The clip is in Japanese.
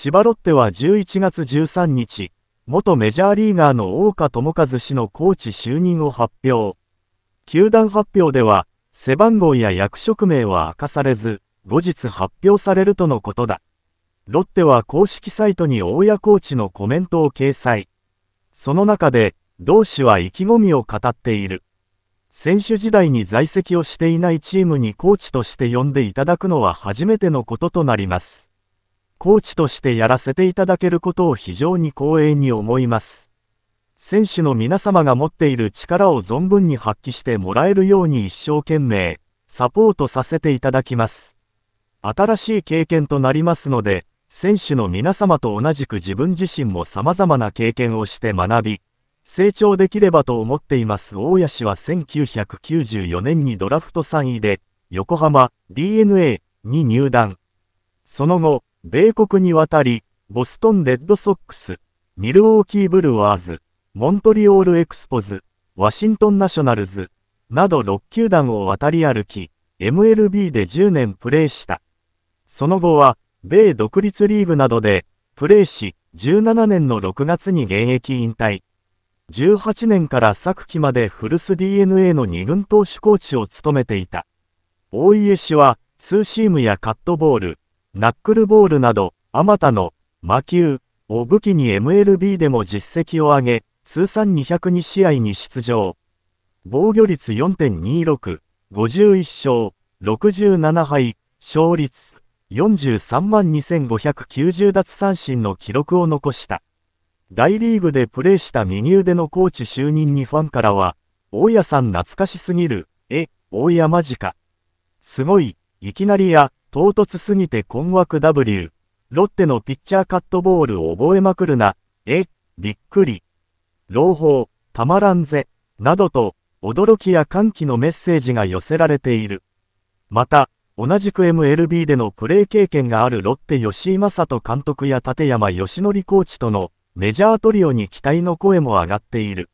千葉ロッテは11月13日、元メジャーリーガーの大岡智和氏のコーチ就任を発表。球団発表では、背番号や役職名は明かされず、後日発表されるとのことだ。ロッテは公式サイトに大谷コーチのコメントを掲載。その中で、同氏は意気込みを語っている。選手時代に在籍をしていないチームにコーチとして呼んでいただくのは初めてのこととなります。コーチとしてやらせていただけることを非常に光栄に思います。選手の皆様が持っている力を存分に発揮してもらえるように一生懸命、サポートさせていただきます。新しい経験となりますので、選手の皆様と同じく自分自身も様々な経験をして学び、成長できればと思っています大谷氏は1994年にドラフト3位で、横浜 DNA に入団。その後、米国に渡り、ボストンレッドソックス、ミルウォーキーブルワーズ、モントリオールエクスポズ、ワシントンナショナルズ、など6球団を渡り歩き、MLB で10年プレーした。その後は、米独立リーグなどで、プレーし、17年の6月に現役引退。18年から昨季まで古巣 DNA の二軍投手コーチを務めていた。大家氏は、ツーシームやカットボール、ナックルボールなど、あまたの魔球を武器に MLB でも実績を上げ、通算202試合に出場。防御率4.26、51勝、67敗、勝率43万2590奪三振の記録を残した。大リーグでプレーした右腕のコーチ就任にファンからは、大家さん懐かしすぎる、え、大家マジか。すごい、いきなりや、唐突すぎて困惑 W。ロッテのピッチャーカットボールを覚えまくるな。え、びっくり。朗報、たまらんぜ。などと、驚きや歓喜のメッセージが寄せられている。また、同じく MLB でのプレー経験があるロッテ吉井正人監督や立山義則コーチとのメジャートリオに期待の声も上がっている。